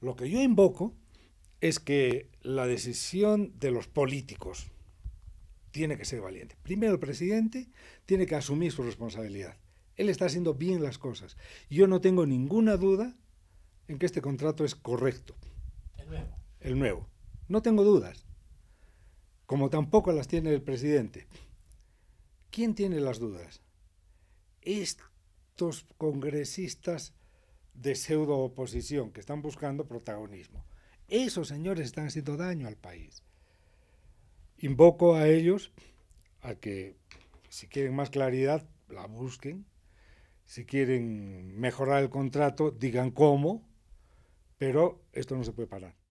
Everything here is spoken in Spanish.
Lo que yo invoco es que la decisión de los políticos tiene que ser valiente. Primero el presidente tiene que asumir su responsabilidad. Él está haciendo bien las cosas. Yo no tengo ninguna duda en que este contrato es correcto. El nuevo. El nuevo. No tengo dudas. Como tampoco las tiene el presidente. ¿Quién tiene las dudas? Estos congresistas de pseudo oposición que están buscando protagonismo. Esos señores están haciendo daño al país. Invoco a ellos a que, si quieren más claridad, la busquen. Si quieren mejorar el contrato, digan cómo. Pero esto no se puede parar.